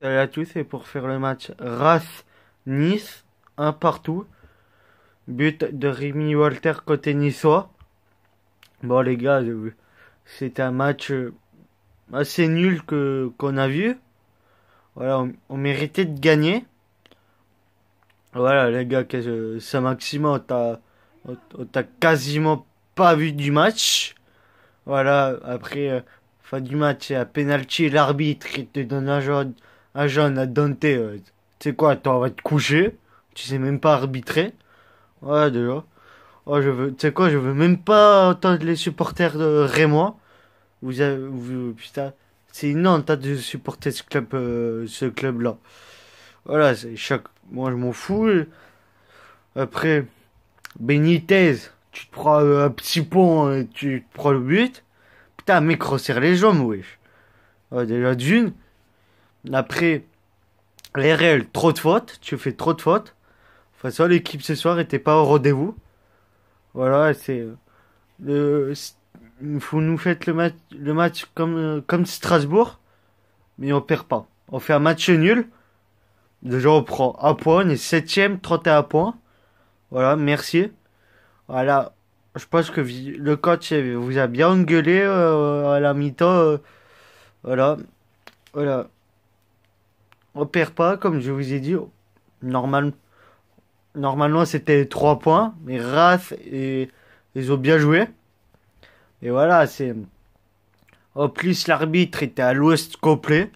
Salut à tous et pour faire le match Race-Nice, un partout. But de Rémi Walter côté niçois. Bon les gars, euh, c'est un match euh, assez nul que qu'on a vu. Voilà, on, méritait de gagner. Voilà les gars, c'est euh, maximum, on t'as quasiment pas vu du match. Voilà, après, fin du match, à penalty, l'arbitre, il te donne un jaune un jeune à Dante, euh, tu sais quoi, toi, on va te coucher, tu sais même pas arbitrer. Ouais, déjà. Oh, je veux, tu sais quoi, je veux même pas entendre les supporters de Rémois. Vous avez, vous, putain, c'est une honte hein, de supporter ce club, euh, ce club-là. Voilà, c'est chaque, moi je m'en fous. Après, Benitez, tu te prends euh, un petit pont, hein, et tu te prends le but. Putain, mais serre les jambes, wesh. Ouais, oh, déjà d'une. Après, les réels, trop de fautes. Tu fais trop de fautes. Enfin, ça, l'équipe ce soir n'était pas au rendez-vous. Voilà, c'est. Euh, vous nous faites le match, le match comme, euh, comme Strasbourg, mais on perd pas. On fait un match nul. Déjà, on prend un point, on est 7ème, 31 points. Voilà, merci. Voilà, je pense que le coach vous a bien engueulé euh, à la mi-temps. voilà, voilà on pas, comme je vous ai dit. normalement, c'était 3 points. Mais Rath et, ils ont bien joué. Et voilà, c'est. En plus, l'arbitre était à l'ouest complet.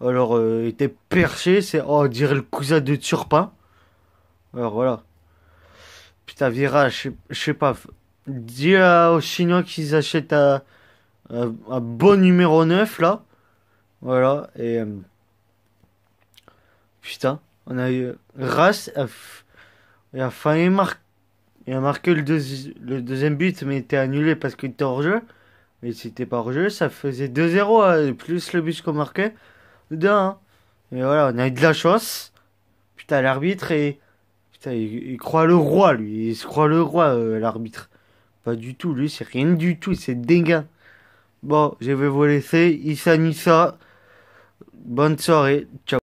Alors, euh, il était perché. C'est, oh, on dirait le cousin de Turpin. Alors, voilà. Putain, Vira, je sais pas. Dis aux Chinois qu'ils achètent un, bon numéro 9, là. Voilà. Et. Euh, Putain, on a eu. Race euh, il a failli marquer. Il a marqué le, deuxième but, mais il était annulé parce qu'il était hors jeu. Mais si pas hors jeu, ça faisait 2-0, plus le but qu'on marquait. 2 Et voilà, on a eu de la chance. Putain, l'arbitre est. Putain, il, croit le roi, lui. Il se croit le roi, euh, l'arbitre. Pas du tout, lui, c'est rien du tout, c'est dingue. Bon, je vais vous laisser. Issa Nissa. Bonne soirée. Ciao.